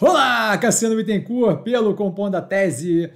Olá, Cassiano Bittencourt, pelo Compondo a Tese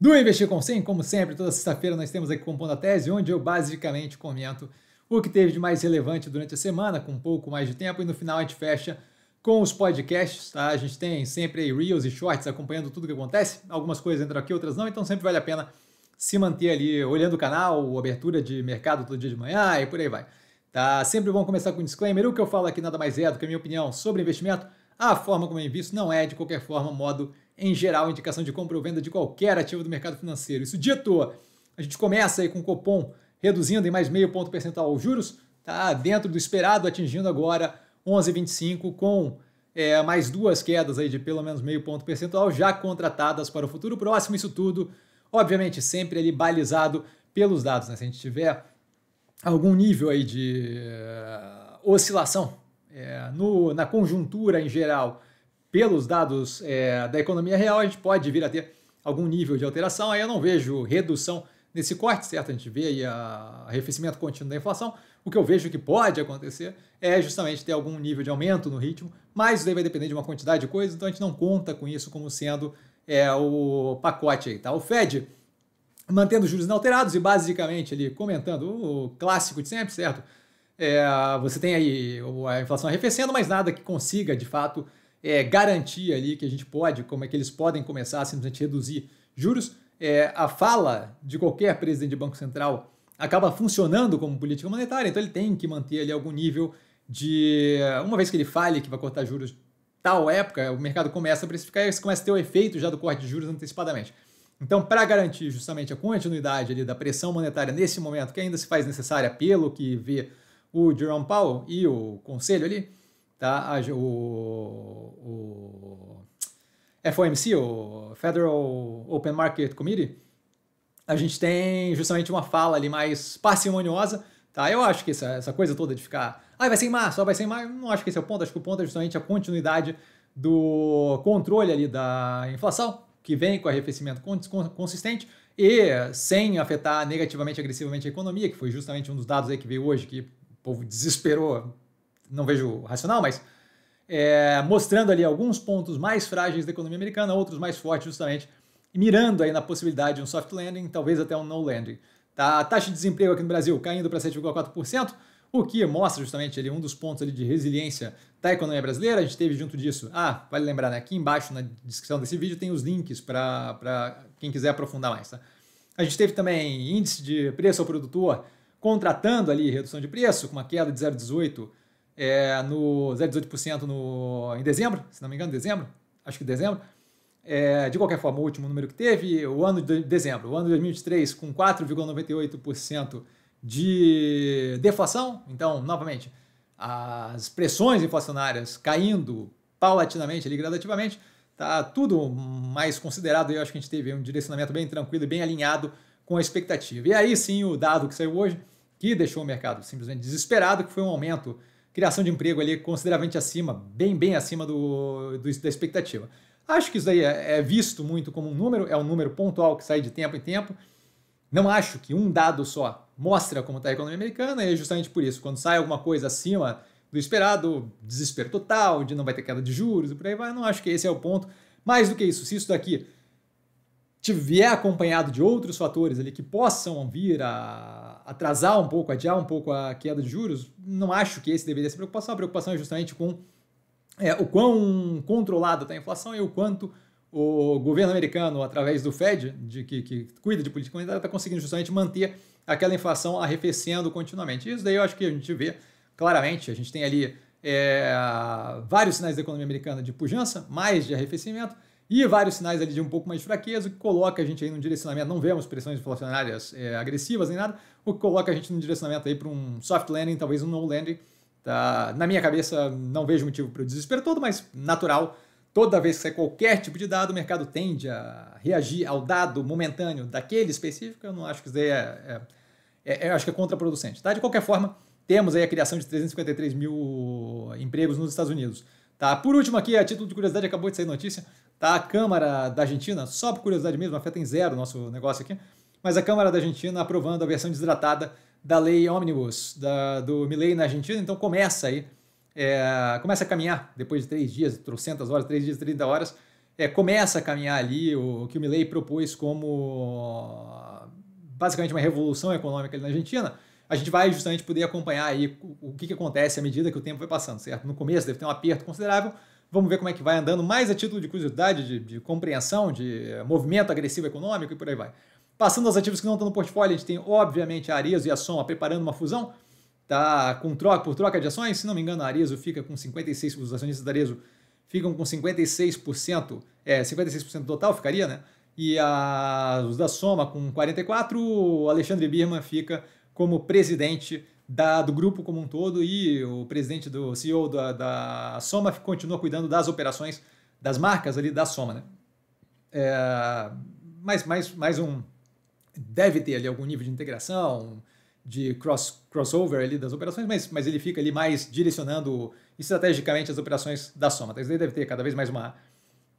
do Investir com 100. Como sempre, toda sexta-feira nós temos aqui Compondo a Tese, onde eu basicamente comento o que teve de mais relevante durante a semana, com um pouco mais de tempo, e no final a gente fecha com os podcasts, tá? A gente tem sempre aí Reels e Shorts acompanhando tudo que acontece. Algumas coisas entram aqui, outras não, então sempre vale a pena se manter ali olhando o canal, abertura de mercado todo dia de manhã e por aí vai. Tá? Sempre bom começar com um disclaimer. O que eu falo aqui nada mais é do que a minha opinião sobre investimento a forma como é visto não é, de qualquer forma, modo em geral, indicação de compra ou venda de qualquer ativo do mercado financeiro. Isso dito, a gente começa aí com o Copom reduzindo em mais meio ponto percentual os juros, tá dentro do esperado, atingindo agora 11,25 com é, mais duas quedas aí de pelo menos meio ponto percentual já contratadas para o futuro próximo. Isso tudo, obviamente, sempre ali balizado pelos dados. Né? Se a gente tiver algum nível aí de uh, oscilação é, no, na conjuntura em geral, pelos dados é, da economia real, a gente pode vir a ter algum nível de alteração. Aí eu não vejo redução nesse corte, certo? A gente vê aí a arrefecimento contínuo da inflação. O que eu vejo que pode acontecer é justamente ter algum nível de aumento no ritmo, mas isso daí vai depender de uma quantidade de coisas, então a gente não conta com isso como sendo é, o pacote aí, tá? O Fed mantendo os juros inalterados e basicamente ali comentando o clássico de sempre, certo? É, você tem aí a inflação arrefecendo, mas nada que consiga, de fato, é, garantir ali que a gente pode, como é que eles podem começar a simplesmente reduzir juros. É, a fala de qualquer presidente de Banco Central acaba funcionando como política monetária, então ele tem que manter ali algum nível de. Uma vez que ele fale que vai cortar juros tal época, o mercado começa a precificar e isso começa a ter o efeito já do corte de juros antecipadamente. Então, para garantir justamente a continuidade ali da pressão monetária nesse momento, que ainda se faz necessária pelo que vê o Jerome Powell e o conselho ali, tá? o, o FOMC, o Federal Open Market Committee, a gente tem justamente uma fala ali mais parcimoniosa, tá? Eu acho que essa, essa coisa toda de ficar, ah, vai ser em março, vai ser em março, não acho que esse é o ponto, acho que o ponto é justamente a continuidade do controle ali da inflação, que vem com arrefecimento consistente e sem afetar negativamente, agressivamente a economia, que foi justamente um dos dados aí que veio hoje, que povo desesperou, não vejo racional, mas é, mostrando ali alguns pontos mais frágeis da economia americana, outros mais fortes justamente, mirando aí na possibilidade de um soft landing, talvez até um no landing. Tá? A taxa de desemprego aqui no Brasil caindo para 7,4%, o que mostra justamente ali um dos pontos ali de resiliência da economia brasileira. A gente teve junto disso, ah, vale lembrar, né? aqui embaixo na descrição desse vídeo tem os links para quem quiser aprofundar mais. Tá? A gente teve também índice de preço ao produtor contratando ali redução de preço, com uma queda de 0,18% é, no no, em dezembro, se não me engano, dezembro, acho que dezembro. É, de qualquer forma, o último número que teve, o ano de dezembro, o ano de 2023 com 4,98% de deflação. Então, novamente, as pressões inflacionárias caindo paulatinamente, ali, gradativamente, tá tudo mais considerado. Eu acho que a gente teve um direcionamento bem tranquilo e bem alinhado com a expectativa. E aí sim, o dado que saiu hoje que deixou o mercado simplesmente desesperado, que foi um aumento, criação de emprego ali consideravelmente acima, bem, bem acima do, do da expectativa. Acho que isso daí é, é visto muito como um número, é um número pontual que sai de tempo em tempo. Não acho que um dado só mostra como está a economia americana, e é justamente por isso, quando sai alguma coisa acima do esperado, desespero total, de não vai ter queda de juros, e por aí vai, não acho que esse é o ponto. Mais do que isso, se isso daqui vier acompanhado de outros fatores ali que possam vir a atrasar um pouco, adiar um pouco a queda de juros, não acho que esse deveria ser a preocupação. A preocupação é justamente com é, o quão controlada está a inflação e o quanto o governo americano, através do Fed, de, que, que cuida de política monetária, está conseguindo justamente manter aquela inflação arrefecendo continuamente. Isso daí eu acho que a gente vê claramente. A gente tem ali é, vários sinais da economia americana de pujança, mais de arrefecimento, e vários sinais ali de um pouco mais de fraqueza, o que coloca a gente aí num direcionamento, não vemos pressões inflacionárias é, agressivas nem nada, o que coloca a gente num direcionamento aí para um soft landing, talvez um no landing. Tá? Na minha cabeça, não vejo motivo para o desespero todo, mas natural. Toda vez que sai qualquer tipo de dado, o mercado tende a reagir ao dado momentâneo daquele específico. Eu não acho que isso daí é, é, é acho que é contraproducente. Tá? De qualquer forma, temos aí a criação de 353 mil empregos nos Estados Unidos. Tá? Por último aqui, a título de curiosidade, acabou de sair notícia Tá? A Câmara da Argentina, só por curiosidade mesmo, afeta em zero o nosso negócio aqui, mas a Câmara da Argentina aprovando a versão desidratada da lei Omnibus da, do Milley na Argentina, então começa aí, é, começa a caminhar depois de três dias, trocentas horas, três dias, 30 horas, é, começa a caminhar ali o, o que o Milley propôs como basicamente uma revolução econômica ali na Argentina, a gente vai justamente poder acompanhar aí o que, que acontece à medida que o tempo vai passando, certo? No começo deve ter um aperto considerável, Vamos ver como é que vai andando, mais a título de curiosidade, de, de compreensão, de eh, movimento agressivo econômico e por aí vai. Passando aos ativos que não estão no portfólio, a gente tem, obviamente, a Arizo e a Soma preparando uma fusão, tá com troca por troca de ações. Se não me engano, a Arizo fica com 56%, os acionistas da Arizo ficam com 56%, é, 56% total ficaria, né? E a, os da Soma com 44%, o Alexandre Birman fica como presidente da, do grupo como um todo e o presidente do CEO da, da Soma continua cuidando das operações das marcas ali da Soma, né? É, mais, mais, mais um deve ter ali algum nível de integração, de cross, crossover ali das operações, mas, mas ele fica ali mais direcionando estrategicamente as operações da Soma. Então, deve ter cada vez mais uma,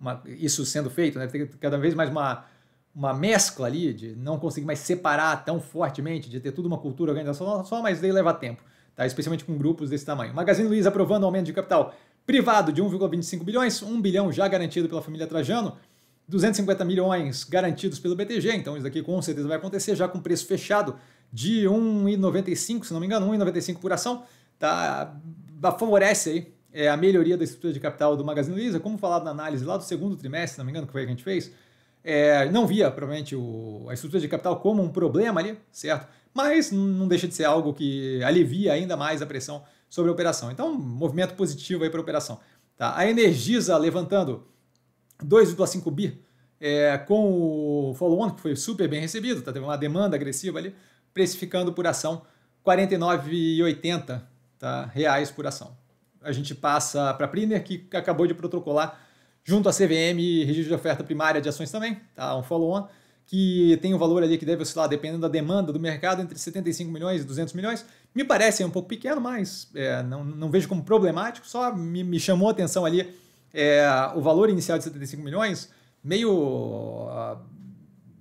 uma isso sendo feito, né? Deve ter cada vez mais uma uma mescla ali, de não conseguir mais separar tão fortemente, de ter tudo uma cultura organizacional só, mas daí leva tempo, tá? especialmente com grupos desse tamanho. Magazine Luiza aprovando aumento de capital privado de 1,25 bilhões, 1 bilhão já garantido pela família Trajano, 250 milhões garantidos pelo BTG, então isso daqui com certeza vai acontecer, já com preço fechado de 1,95, se não me engano, 1,95 por ação, tá? favorece aí é, a melhoria da estrutura de capital do Magazine Luiza, como falado na análise lá do segundo trimestre, se não me engano, que foi a que a gente fez, é, não via, provavelmente, o, a estrutura de capital como um problema ali, certo? Mas não deixa de ser algo que alivia ainda mais a pressão sobre a operação. Então, movimento positivo aí para a operação. Tá? A Energisa levantando 2,5 bi é, com o follow-on, que foi super bem recebido, tá? teve uma demanda agressiva ali, precificando por ação 49,80 tá? reais por ação. A gente passa para a Priner, que acabou de protocolar junto à CVM, registro de oferta primária de ações também, tá? um follow-on, que tem um valor ali que deve oscilar, dependendo da demanda do mercado, entre 75 milhões e 200 milhões. Me parece um pouco pequeno, mas é, não, não vejo como problemático, só me, me chamou a atenção ali é, o valor inicial de 75 milhões, meio. Ah,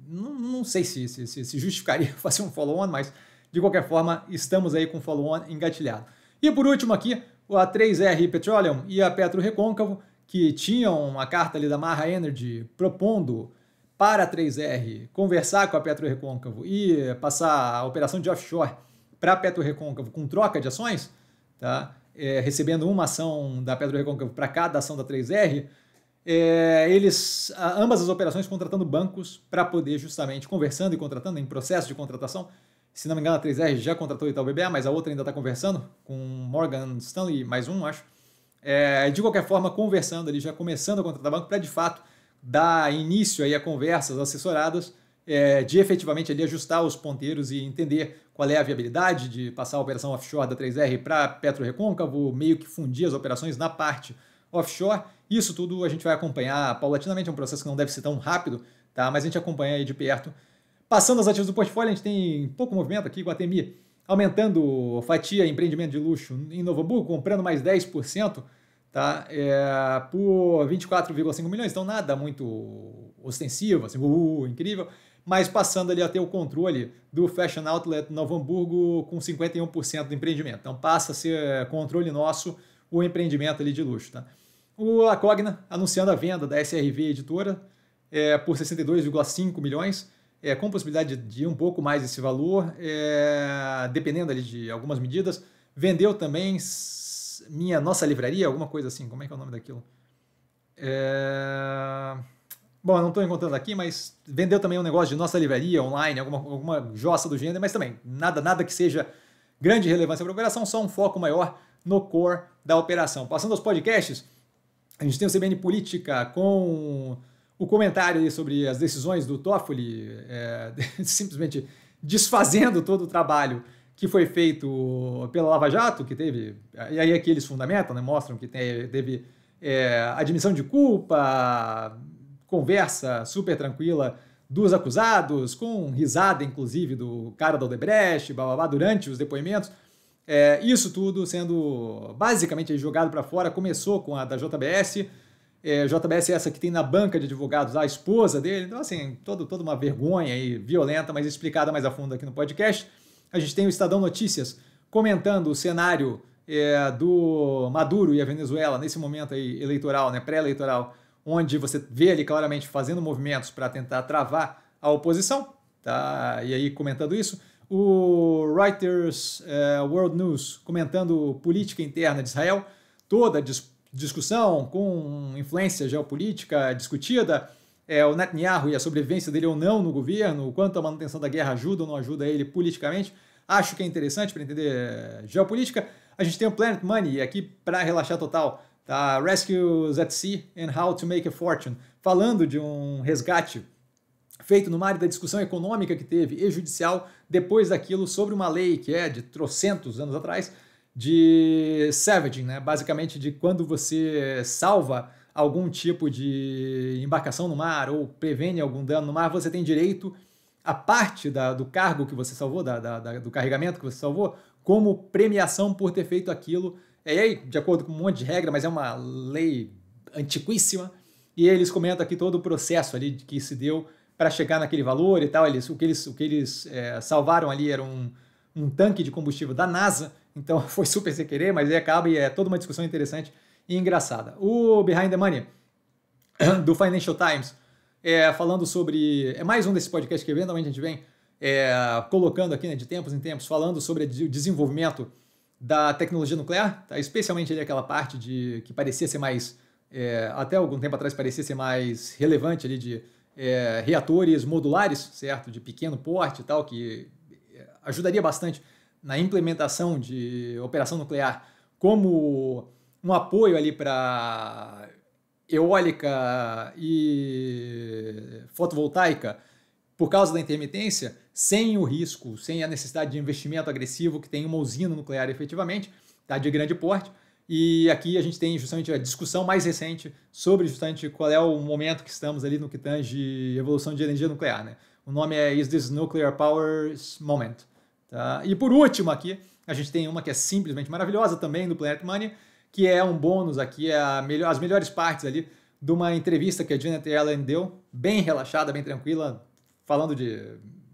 não, não, sei se, se, se justificaria fazer um follow-on, mas de qualquer forma, estamos aí com o follow-on engatilhado. E por último aqui, a 3R Petroleum e a Petro Recôncavo que tinham uma carta ali da Marra Energy propondo para a 3R conversar com a Petro Recôncavo e passar a operação de offshore para a Petro Recôncavo com troca de ações, tá? É, recebendo uma ação da Petro Recôncavo para cada ação da 3R, é, eles, ambas as operações contratando bancos para poder justamente conversando e contratando em processo de contratação. Se não me engano, a 3R já contratou Itaú BBA, mas a outra ainda está conversando com Morgan Stanley, mais um, acho é, de qualquer forma, conversando ali, já começando a contratar banco, para de fato dar início aí a conversas assessoradas, é, de efetivamente ali ajustar os ponteiros e entender qual é a viabilidade de passar a operação offshore da 3R para Petro Recôncavo, meio que fundir as operações na parte offshore. Isso tudo a gente vai acompanhar paulatinamente, é um processo que não deve ser tão rápido, tá? mas a gente acompanha aí de perto. Passando aos ativos do portfólio, a gente tem pouco movimento aqui, Guatemi aumentando fatia empreendimento de luxo em Novo Hamburgo, comprando mais 10%, tá? É, por 24,5 milhões, então nada muito ostensivo, assim, uh, uh, incrível, mas passando ali a ter o controle do Fashion Outlet Novo Hamburgo com 51% do empreendimento. Então passa a ser controle nosso o empreendimento ali de luxo, tá? O Acogna anunciando a venda da SRV Editora é, por 62,5 milhões, é, com possibilidade de um pouco mais esse valor, é, dependendo ali de algumas medidas. Vendeu também minha nossa livraria, alguma coisa assim, como é que é o nome daquilo? É... Bom, não estou encontrando aqui, mas vendeu também um negócio de nossa livraria online, alguma, alguma jossa do gênero, mas também nada, nada que seja grande relevância para a operação, só um foco maior no core da operação. Passando aos podcasts, a gente tem o CBN Política com o comentário sobre as decisões do Toffoli, é, simplesmente desfazendo todo o trabalho que foi feito pela Lava Jato, que teve, e aí aqui eles fundamentam, né, mostram que teve é, admissão de culpa, conversa super tranquila dos acusados, com risada, inclusive, do cara da Odebrecht, blá, blá, blá, durante os depoimentos. É, isso tudo sendo basicamente jogado para fora. Começou com a da JBS, é, JBS é essa que tem na banca de advogados a esposa dele. Então, assim, todo, toda uma vergonha e violenta, mas explicada mais a fundo aqui no podcast. A gente tem o Estadão Notícias comentando o cenário é, do Maduro e a Venezuela nesse momento aí eleitoral, né, pré-eleitoral, onde você vê ele claramente fazendo movimentos para tentar travar a oposição, tá? E aí comentando isso, o Reuters é, World News comentando política interna de Israel, toda disputa discussão, com influência geopolítica discutida, é, o Netanyahu e a sobrevivência dele ou não no governo, o quanto a manutenção da guerra ajuda ou não ajuda ele politicamente, acho que é interessante para entender eh, geopolítica. A gente tem o Planet Money aqui para relaxar total, tá? Rescues at Sea and How to Make a Fortune, falando de um resgate feito no mar da discussão econômica que teve e judicial depois daquilo sobre uma lei que é de trocentos anos atrás, de savaging, né? basicamente de quando você salva algum tipo de embarcação no mar ou prevene algum dano no mar, você tem direito a parte da, do cargo que você salvou, da, da, do carregamento que você salvou, como premiação por ter feito aquilo. E aí, de acordo com um monte de regra, mas é uma lei antiquíssima, e eles comentam aqui todo o processo ali que se deu para chegar naquele valor e tal. Eles, o que eles, o que eles é, salvaram ali era um, um tanque de combustível da NASA, então foi super sem querer, mas aí acaba e é toda uma discussão interessante e engraçada. O Behind the Money, do Financial Times, é, falando sobre. É mais um desse podcast que eventualmente a gente vem é, colocando aqui né, de tempos em tempos, falando sobre o desenvolvimento da tecnologia nuclear, tá? especialmente ali aquela parte de que parecia ser mais. É, até algum tempo atrás parecia ser mais relevante ali de é, reatores modulares, certo? De pequeno porte e tal, que é, ajudaria bastante na implementação de operação nuclear como um apoio ali para eólica e fotovoltaica por causa da intermitência, sem o risco, sem a necessidade de investimento agressivo que tem uma usina nuclear efetivamente, tá, de grande porte. E aqui a gente tem justamente a discussão mais recente sobre justamente qual é o momento que estamos ali no que tange evolução de energia nuclear. Né? O nome é Is This Nuclear Power's Moment? Tá? E por último aqui, a gente tem uma que é simplesmente maravilhosa também do Planet Money, que é um bônus aqui, é melhor, as melhores partes ali de uma entrevista que a Janet Yellen deu, bem relaxada, bem tranquila, falando de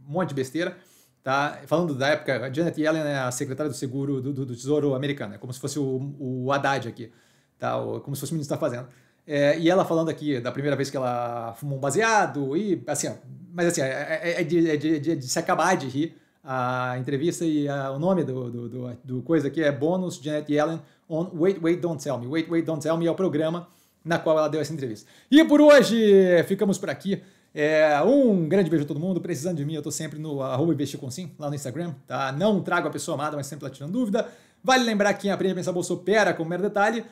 um monte de besteira. Tá? Falando da época, a Janet Yellen é a secretária do seguro do, do, do Tesouro americano, é como se fosse o, o Haddad aqui, tá? O, como se fosse o ministro da tá Fazenda. É, e ela falando aqui da primeira vez que ela fumou um baseado, e assim, mas assim, é, é, é de, é de, de, se acabar de rir a entrevista e a, o nome do, do, do, do coisa aqui é Bônus Janet Yellen on Wait, Wait, Don't Tell Me. Wait, Wait, Don't Tell Me é o programa na qual ela deu essa entrevista. E por hoje ficamos por aqui. É, um grande beijo a todo mundo. Precisando de mim, eu tô sempre no arroba lá no Instagram. Tá? Não trago a pessoa amada, mas sempre lá tirando dúvida. Vale lembrar que quem aprende a pensar bolsa opera com um mero detalhe.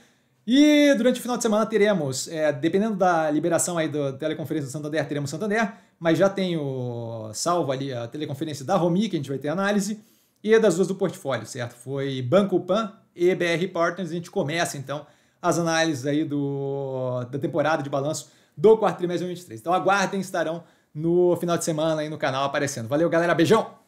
E durante o final de semana teremos, é, dependendo da liberação aí da teleconferência do Santander, teremos Santander, mas já tenho salvo ali a teleconferência da Romi, que a gente vai ter análise, e das duas do portfólio, certo? Foi Banco Pan e BR Partners. A gente começa então as análises aí do, da temporada de balanço do quarto trimestre de 2023. Então aguardem, estarão no final de semana aí no canal aparecendo. Valeu, galera. Beijão!